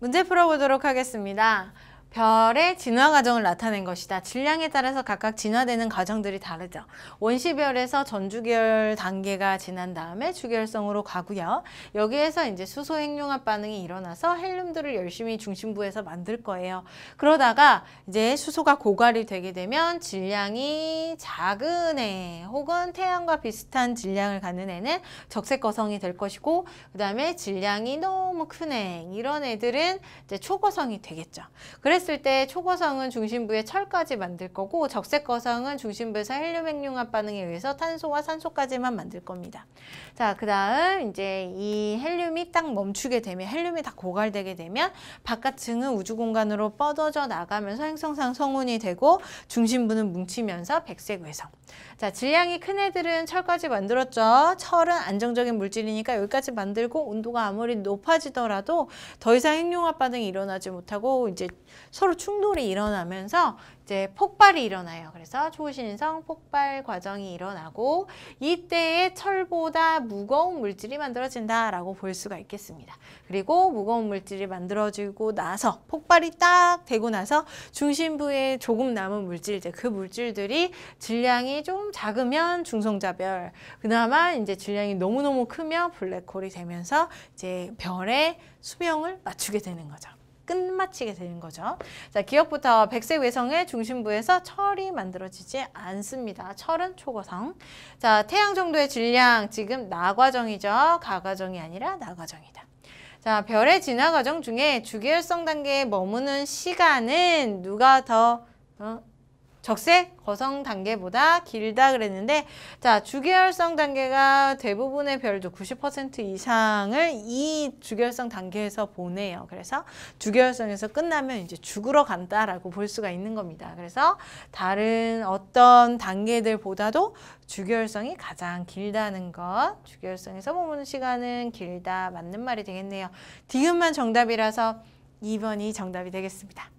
문제 풀어보도록 하겠습니다. 별의 진화 과정을 나타낸 것이다. 질량에 따라서 각각 진화되는 과정들이 다르죠. 원시별에서 전주기열 단계가 지난 다음에 주기열성으로 가고요. 여기에서 이제 수소 핵융합 반응이 일어나서 헬륨들을 열심히 중심부에서 만들 거예요. 그러다가 이제 수소가 고갈이 되게 되면 질량이 작은 애 혹은 태양과 비슷한 질량을 갖는 애는 적색 거성이 될 것이고 그 다음에 질량이 너무 뭐 큰행 이런 애들은 이제 초거성이 되겠죠. 그랬을 때 초거성은 중심부에 철까지 만들 거고 적색거성은 중심부에서 헬륨 핵융합 반응에 의해서 탄소와 산소까지만 만들 겁니다. 자, 그다음 이제 이 헬륨이 딱 멈추게 되면 헬륨이 다 고갈되게 되면 바깥층은 우주 공간으로 뻗어져 나가면서 행성상 성운이 되고 중심부는 뭉치면서 백색 외성. 자, 질량이 큰 애들은 철까지 만들었죠. 철은 안정적인 물질이니까 여기까지 만들고 온도가 아무리 높아지 사라더라도더 이상 핵융합 반응이 일어나지 못하고 이제 서로 충돌이 일어나면서 이제 폭발이 일어나요. 그래서 초신성 폭발 과정이 일어나고 이때에 철보다 무거운 물질이 만들어진다라고 볼 수가 있겠습니다. 그리고 무거운 물질이 만들어지고 나서 폭발이 딱 되고 나서 중심부에 조금 남은 물질 이제 그 물질들이 질량이 좀 작으면 중성자별 그나마 이제 질량이 너무너무 크면 블랙홀이 되면서 이제 별의 수명을 맞추게 되는 거죠. 끝마치게 되는 거죠. 자, 기억부터 백색 외성의 중심부에서 철이 만들어지지 않습니다. 철은 초거성. 자, 태양 정도의 질량 지금 나과정이죠. 가과정이 아니라 나과정이다. 자, 별의 진화 과정 중에 주계열성 단계에 머무는 시간은 누가 더 어, 적색 거성 단계보다 길다 그랬는데 자 주계열성 단계가 대부분의 별도 90% 이상을 이 주계열성 단계에서 보내요. 그래서 주계열성에서 끝나면 이제 죽으러 간다라고 볼 수가 있는 겁니다. 그래서 다른 어떤 단계들보다도 주계열성이 가장 길다는 것 주계열성에서 머무는 시간은 길다 맞는 말이 되겠네요. 디귿만 정답이라서 2번이 정답이 되겠습니다.